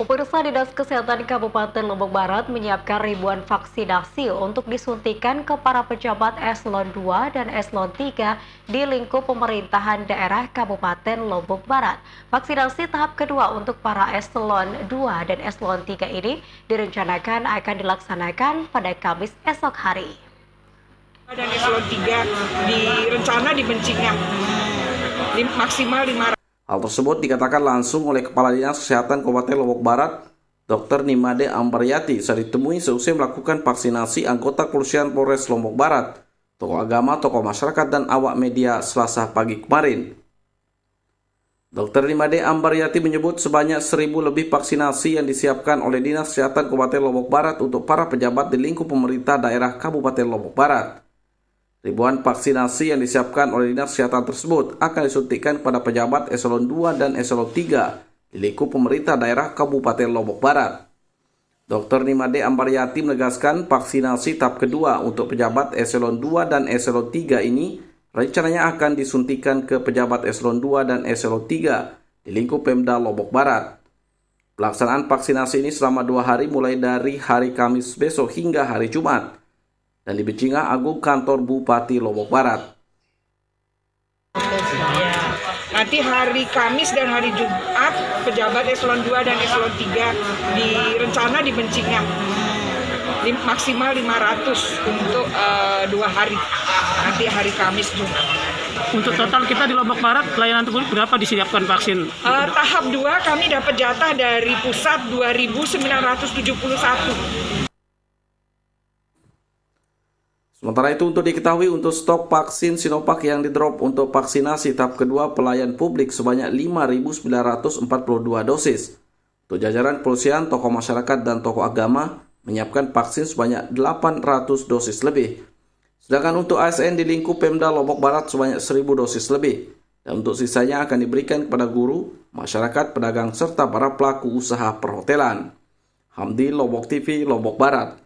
Pemirsa Dinas Kesehatan Kabupaten Lombok Barat menyiapkan ribuan vaksinasi untuk disuntikan ke para pejabat eselon 2 dan eselon 3 di lingkup pemerintahan daerah Kabupaten Lombok Barat. Vaksinasi tahap kedua untuk para eselon 2 dan eselon 3 ini direncanakan akan dilaksanakan pada Kamis esok hari. Dan eselon 3 direncana di Bencingan maksimal 500. Hal tersebut dikatakan langsung oleh Kepala Dinas Kesehatan Kabupaten Lombok Barat, Dr. Nimade Ambaryati, saat ditemui seusai melakukan vaksinasi anggota Kepolisian Polres Lombok Barat, tokoh agama, tokoh masyarakat, dan awak media selasa pagi kemarin. Dr. Nimade Ambaryati menyebut sebanyak seribu lebih vaksinasi yang disiapkan oleh Dinas Kesehatan Kabupaten Lombok Barat untuk para pejabat di lingkup pemerintah daerah Kabupaten Lombok Barat. Ribuan vaksinasi yang disiapkan oleh Dinas Kesehatan tersebut akan disuntikkan kepada pejabat eselon 2 dan eselon 3 di lingkup pemerintah daerah Kabupaten Lombok Barat. Dr. Nimade Ambaryati menegaskan vaksinasi tahap kedua untuk pejabat eselon 2 dan eselon 3 ini rencananya akan disuntikan ke pejabat eselon 2 dan eselon 3 di lingkup Pemda Lombok Barat. Pelaksanaan vaksinasi ini selama dua hari mulai dari hari Kamis besok hingga hari Jumat dan di Becinga Agung kantor Bupati Lombok Barat. Nanti hari Kamis dan hari Jumat pejabat eselon 2 dan eselon 3 di rencana di Bencinga Lim, maksimal 500 untuk uh, dua hari nanti hari Kamis Jumat. Untuk total kita di Lombok Barat pelayanan terpusat berapa disiapkan vaksin? Uh, tahap 2 kami dapat jatah dari pusat 2.971. Sementara itu untuk diketahui untuk stok vaksin Sinovac yang didrop untuk vaksinasi tahap kedua pelayan publik sebanyak 5.942 dosis. Untuk jajaran polisian, tokoh masyarakat, dan tokoh agama menyiapkan vaksin sebanyak 800 dosis lebih. Sedangkan untuk ASN di lingkup Pemda Lombok Barat sebanyak 1.000 dosis lebih. Dan untuk sisanya akan diberikan kepada guru, masyarakat, pedagang, serta para pelaku usaha perhotelan. Hamdi Lombok TV, Lombok Barat.